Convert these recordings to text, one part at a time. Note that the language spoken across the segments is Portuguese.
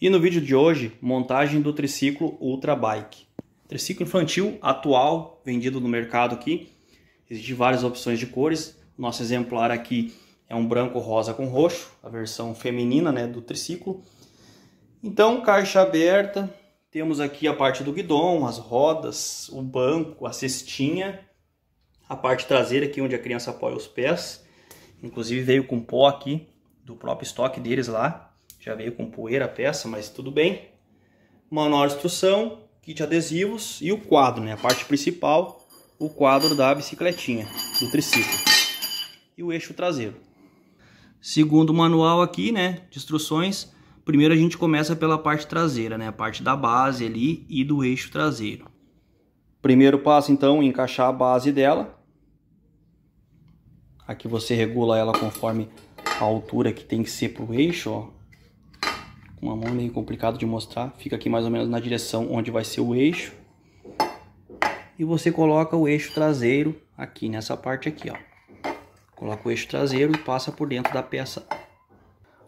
E no vídeo de hoje, montagem do triciclo Ultra Bike. Triciclo infantil atual, vendido no mercado aqui. Existem várias opções de cores. Nosso exemplar aqui é um branco rosa com roxo, a versão feminina né, do triciclo. Então, caixa aberta, temos aqui a parte do guidão, as rodas, o banco, a cestinha, a parte traseira aqui onde a criança apoia os pés. Inclusive veio com pó aqui do próprio estoque deles lá já veio com poeira a peça, mas tudo bem. Manual de instrução, kit de adesivos e o quadro, né? A parte principal, o quadro da bicicletinha, do triciclo. E o eixo traseiro. Segundo o manual aqui, né, de instruções, primeiro a gente começa pela parte traseira, né, a parte da base ali e do eixo traseiro. Primeiro passo, então, encaixar a base dela. Aqui você regula ela conforme a altura que tem que ser para o eixo, ó com mão meio complicado de mostrar, fica aqui mais ou menos na direção onde vai ser o eixo. E você coloca o eixo traseiro aqui nessa parte aqui, ó. Coloca o eixo traseiro e passa por dentro da peça.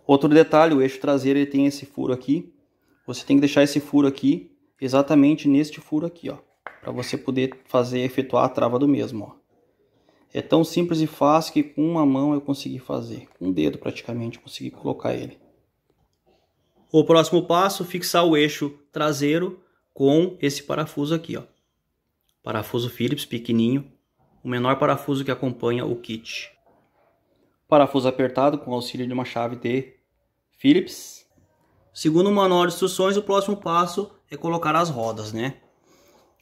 Outro detalhe, o eixo traseiro ele tem esse furo aqui. Você tem que deixar esse furo aqui exatamente neste furo aqui, ó, para você poder fazer efetuar a trava do mesmo, ó. É tão simples e fácil que com uma mão eu consegui fazer, com um dedo praticamente consegui colocar ele. O próximo passo, fixar o eixo traseiro com esse parafuso aqui, ó. Parafuso Phillips pequenininho, o menor parafuso que acompanha o kit. Parafuso apertado com auxílio de uma chave de Phillips. Segundo o manual de instruções, o próximo passo é colocar as rodas, né?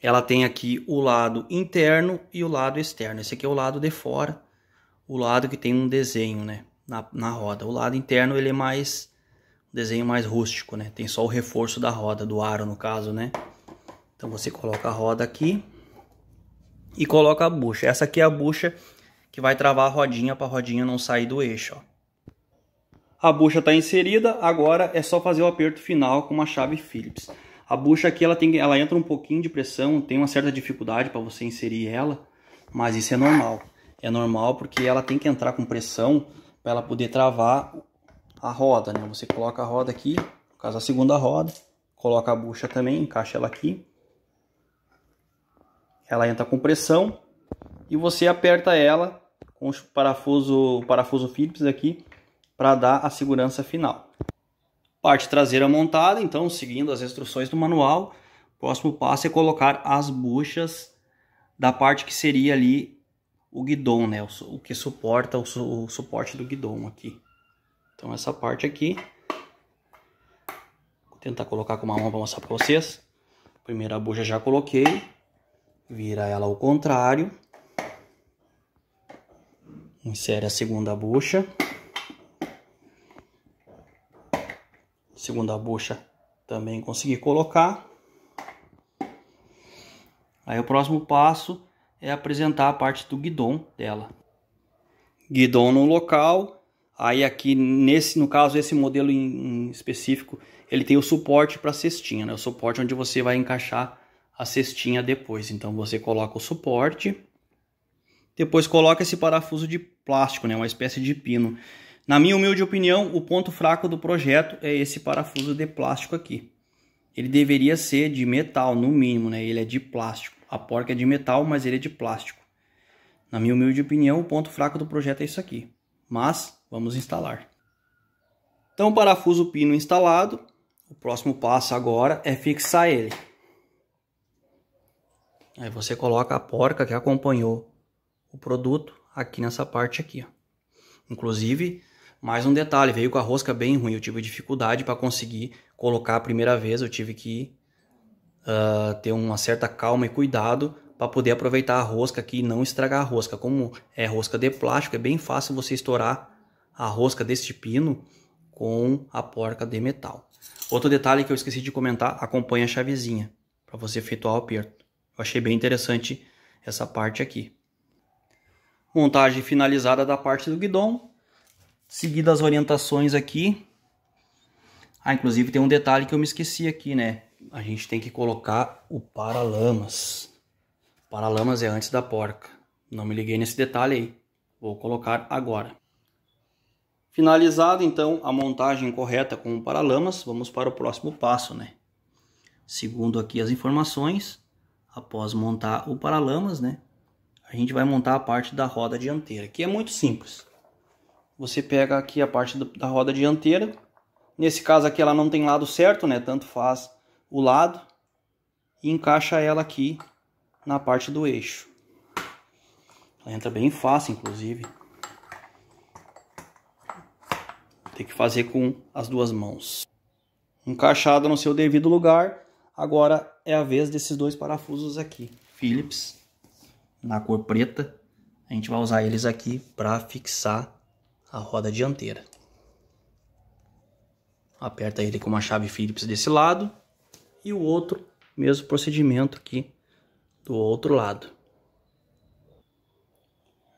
Ela tem aqui o lado interno e o lado externo. Esse aqui é o lado de fora, o lado que tem um desenho, né? Na, na roda. O lado interno ele é mais desenho mais rústico, né? Tem só o reforço da roda, do aro no caso, né? Então você coloca a roda aqui e coloca a bucha. Essa aqui é a bucha que vai travar a rodinha para a rodinha não sair do eixo, ó. A bucha está inserida, agora é só fazer o aperto final com uma chave Phillips. A bucha aqui ela tem, ela entra um pouquinho de pressão, tem uma certa dificuldade para você inserir ela, mas isso é normal. É normal porque ela tem que entrar com pressão para ela poder travar a roda, né? Você coloca a roda aqui, no caso a segunda roda, coloca a bucha também, encaixa ela aqui. Ela entra com pressão e você aperta ela com o parafuso, o parafuso Phillips aqui para dar a segurança final. Parte traseira montada, então seguindo as instruções do manual, o próximo passo é colocar as buchas da parte que seria ali o guidão, né? O, que suporta o, o suporte do guidão aqui. Então essa parte aqui, vou tentar colocar com uma mão para mostrar para vocês. Primeira bucha já coloquei, vira ela ao contrário. Insere a segunda bucha. Segunda bucha também consegui colocar. Aí o próximo passo é apresentar a parte do guidon dela. Guidon no local, Aí aqui nesse, no caso esse modelo em, em específico, ele tem o suporte para cestinha, né? O suporte onde você vai encaixar a cestinha depois. Então você coloca o suporte, depois coloca esse parafuso de plástico, né? Uma espécie de pino. Na minha humilde opinião, o ponto fraco do projeto é esse parafuso de plástico aqui. Ele deveria ser de metal, no mínimo, né? Ele é de plástico. A porca é de metal, mas ele é de plástico. Na minha humilde opinião, o ponto fraco do projeto é isso aqui mas vamos instalar. Então, parafuso pino instalado, o próximo passo agora é fixar ele. Aí você coloca a porca que acompanhou o produto aqui nessa parte aqui. Ó. Inclusive, mais um detalhe, veio com a rosca bem ruim, eu tive dificuldade para conseguir colocar a primeira vez, eu tive que uh, ter uma certa calma e cuidado para poder aproveitar a rosca aqui e não estragar a rosca. Como é rosca de plástico, é bem fácil você estourar a rosca deste pino com a porca de metal. Outro detalhe que eu esqueci de comentar, acompanha a chavezinha para você efetuar o aperto. Eu achei bem interessante essa parte aqui. Montagem finalizada da parte do guidão. Seguindo as orientações aqui. Ah, inclusive tem um detalhe que eu me esqueci aqui, né? A gente tem que colocar o paralamas. Paralamas é antes da porca. Não me liguei nesse detalhe aí. Vou colocar agora. Finalizado então a montagem correta com o paralamas, vamos para o próximo passo, né? Segundo aqui as informações, após montar o paralamas, né? A gente vai montar a parte da roda dianteira, que é muito simples. Você pega aqui a parte do, da roda dianteira. Nesse caso aqui ela não tem lado certo, né? Tanto faz o lado. E encaixa ela aqui na parte do eixo. Ela entra bem fácil, inclusive. Tem que fazer com as duas mãos. Encaixada no seu devido lugar, agora é a vez desses dois parafusos aqui. Phillips, na cor preta. A gente vai usar eles aqui para fixar a roda dianteira. Aperta ele com uma chave Phillips desse lado. E o outro, mesmo procedimento aqui do outro lado.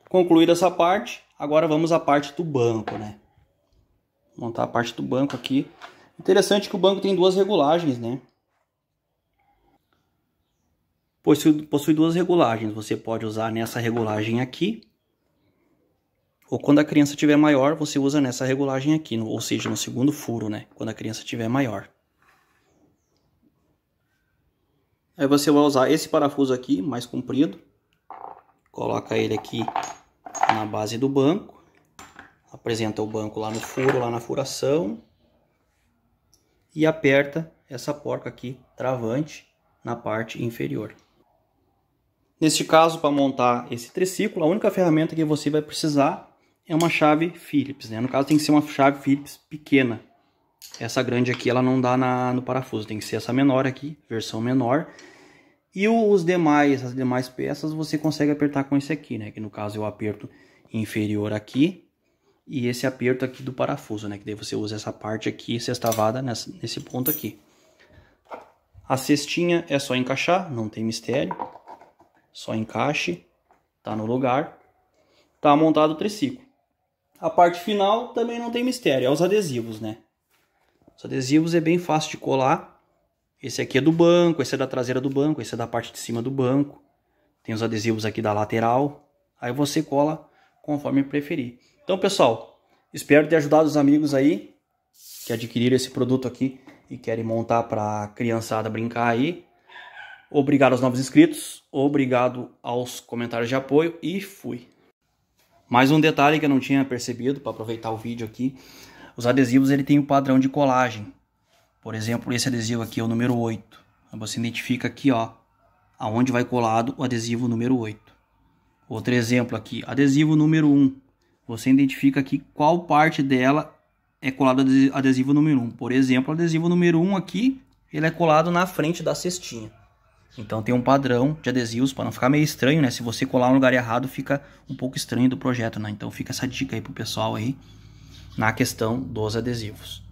Concluída essa parte, agora vamos à parte do banco, né? Vou montar a parte do banco aqui. Interessante que o banco tem duas regulagens, né? Possui, possui duas regulagens. Você pode usar nessa regulagem aqui. Ou quando a criança tiver maior, você usa nessa regulagem aqui. Ou seja, no segundo furo, né? Quando a criança tiver maior. Aí você vai usar esse parafuso aqui, mais comprido. Coloca ele aqui na base do banco. Apresenta o banco lá no furo, lá na furação. E aperta essa porca aqui, travante, na parte inferior. Neste caso, para montar esse triciclo, a única ferramenta que você vai precisar é uma chave Phillips. Né? No caso, tem que ser uma chave Phillips pequena, essa grande aqui ela não dá na, no parafuso, tem que ser essa menor aqui, versão menor. E os demais, as demais peças você consegue apertar com esse aqui, né? Que no caso é o aperto inferior aqui e esse aperto aqui do parafuso, né? Que daí você usa essa parte aqui sextavada nessa, nesse ponto aqui. A cestinha é só encaixar, não tem mistério. Só encaixe, tá no lugar. Tá montado o triciclo. A parte final também não tem mistério, é os adesivos, né? Os adesivos é bem fácil de colar. Esse aqui é do banco, esse é da traseira do banco, esse é da parte de cima do banco. Tem os adesivos aqui da lateral. Aí você cola conforme preferir. Então, pessoal, espero ter ajudado os amigos aí que adquiriram esse produto aqui e querem montar para a criançada brincar aí. Obrigado aos novos inscritos, obrigado aos comentários de apoio e fui. Mais um detalhe que eu não tinha percebido para aproveitar o vídeo aqui os adesivos ele tem um padrão de colagem. Por exemplo, esse adesivo aqui é o número 8. Você identifica aqui, ó, aonde vai colado o adesivo número 8. Outro exemplo aqui, adesivo número 1. Você identifica aqui qual parte dela é colado adesivo número 1. Por exemplo, adesivo número 1 aqui, ele é colado na frente da cestinha. Então tem um padrão de adesivos para não ficar meio estranho, né? Se você colar um lugar errado, fica um pouco estranho do projeto, né? Então fica essa dica aí pro pessoal aí na questão dos adesivos.